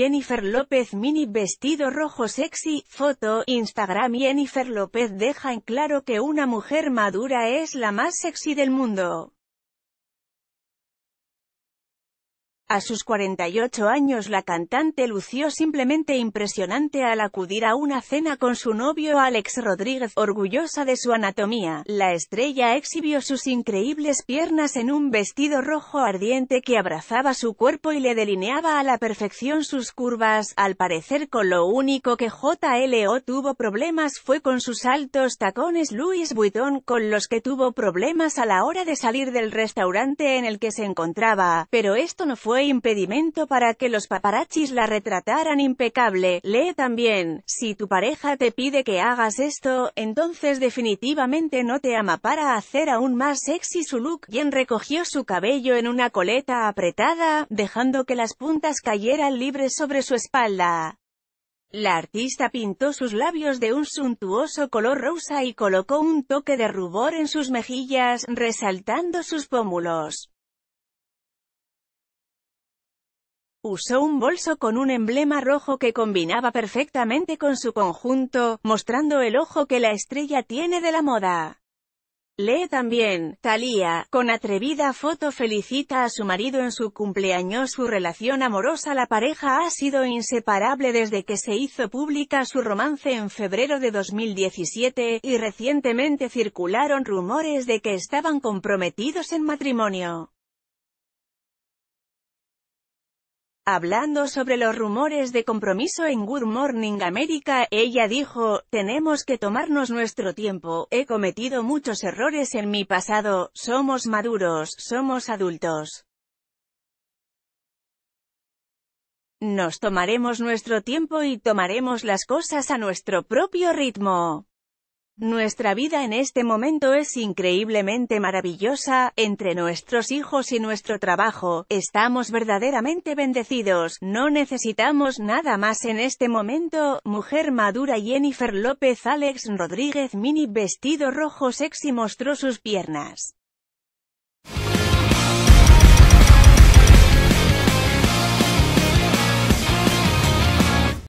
Jennifer López mini vestido rojo sexy, foto, Instagram Jennifer López deja en claro que una mujer madura es la más sexy del mundo. A sus 48 años la cantante lució simplemente impresionante al acudir a una cena con su novio Alex Rodríguez, orgullosa de su anatomía. La estrella exhibió sus increíbles piernas en un vestido rojo ardiente que abrazaba su cuerpo y le delineaba a la perfección sus curvas, al parecer con lo único que JLO tuvo problemas fue con sus altos tacones Louis Vuitton con los que tuvo problemas a la hora de salir del restaurante en el que se encontraba, pero esto no fue impedimento para que los paparachis la retrataran impecable. Lee también, si tu pareja te pide que hagas esto, entonces definitivamente no te ama para hacer aún más sexy su look. quien recogió su cabello en una coleta apretada, dejando que las puntas cayeran libres sobre su espalda. La artista pintó sus labios de un suntuoso color rosa y colocó un toque de rubor en sus mejillas, resaltando sus pómulos. Usó un bolso con un emblema rojo que combinaba perfectamente con su conjunto, mostrando el ojo que la estrella tiene de la moda. Lee también, Thalía, con atrevida foto felicita a su marido en su cumpleaños su relación amorosa La pareja ha sido inseparable desde que se hizo pública su romance en febrero de 2017, y recientemente circularon rumores de que estaban comprometidos en matrimonio. Hablando sobre los rumores de compromiso en Good Morning America, ella dijo, tenemos que tomarnos nuestro tiempo, he cometido muchos errores en mi pasado, somos maduros, somos adultos. Nos tomaremos nuestro tiempo y tomaremos las cosas a nuestro propio ritmo. Nuestra vida en este momento es increíblemente maravillosa, entre nuestros hijos y nuestro trabajo, estamos verdaderamente bendecidos, no necesitamos nada más en este momento, mujer madura Jennifer López Alex Rodríguez mini vestido rojo sexy mostró sus piernas.